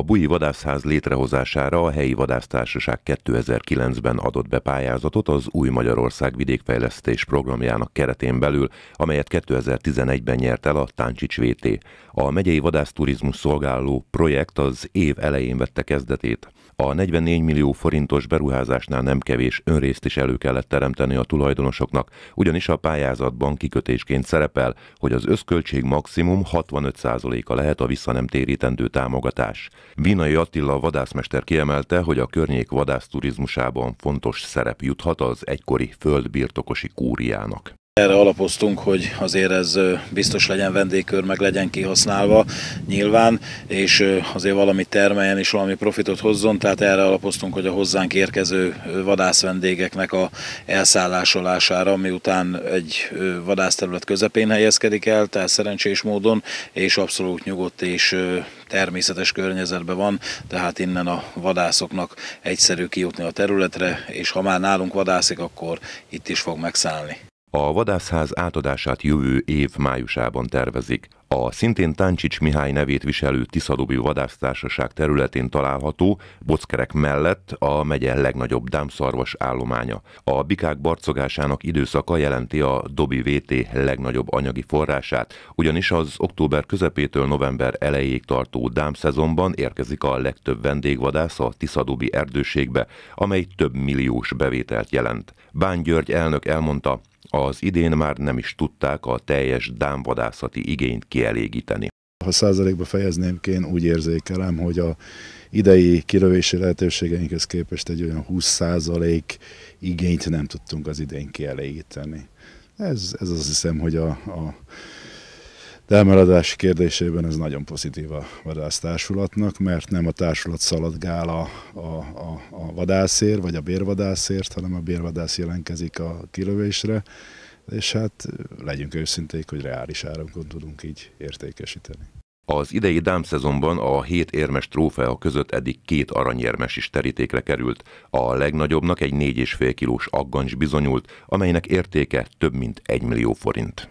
A Bui Vadászház létrehozására a helyi vadásztársaság 2009-ben adott be pályázatot az Új Magyarország vidékfejlesztés programjának keretén belül, amelyet 2011-ben nyert el a Táncsics VT. A megyei vadászturizmus szolgáló projekt az év elején vette kezdetét. A 44 millió forintos beruházásnál nem kevés önrészt is elő kellett teremteni a tulajdonosoknak, ugyanis a pályázatban kikötésként szerepel, hogy az összköltség maximum 65%-a lehet a visszanemtérítendő támogatás. Vinai Attila vadászmester kiemelte, hogy a környék vadászturizmusában fontos szerep juthat az egykori földbirtokosi kúriának. Erre alapoztunk, hogy azért ez biztos legyen vendégkör, meg legyen kihasználva nyilván, és azért valami termeljen és valami profitot hozzon, tehát erre alapoztunk, hogy a hozzánk érkező vadászvendégeknek a elszállásolására, miután egy vadászterület közepén helyezkedik el, tehát szerencsés módon, és abszolút nyugodt és természetes környezetben van, tehát innen a vadászoknak egyszerű kijutni a területre, és ha már nálunk vadászik, akkor itt is fog megszállni. A vadászház átadását jövő év májusában tervezik. A szintén Táncsics Mihály nevét viselő Tiszadobi Vadásztársaság területén található Bockerek mellett a megye legnagyobb dámszarvas állománya. A bikák barcogásának időszaka jelenti a Dobi VT legnagyobb anyagi forrását, ugyanis az október közepétől november elejéig tartó dámszezonban érkezik a legtöbb vendégvadász a Tiszadobi erdőségbe, amely több milliós bevételt jelent. Bán György elnök elmondta, az idén már nem is tudták a teljes dámvadászati igényt kielégíteni. Ha százalékba fejezném ki, én úgy érzékelem, hogy a idei kilövési lehetőségeinkhez képest egy olyan 20 százalék igényt nem tudtunk az idén kielégíteni. Ez, ez azt hiszem, hogy a, a de elmaradás kérdésében ez nagyon pozitív a vadásztársulatnak, mert nem a társulat szaladgál a, a, a, a vadászért, vagy a bérvadászért, hanem a bérvadász jelenkezik a kilövésre, és hát legyünk őszinték, hogy reális árakon tudunk így értékesíteni. Az idei dám a hét érmes trófea között eddig két aranyérmes is terítékre került. A legnagyobbnak egy 4,5 kilós aggancs bizonyult, amelynek értéke több mint 1 millió forint.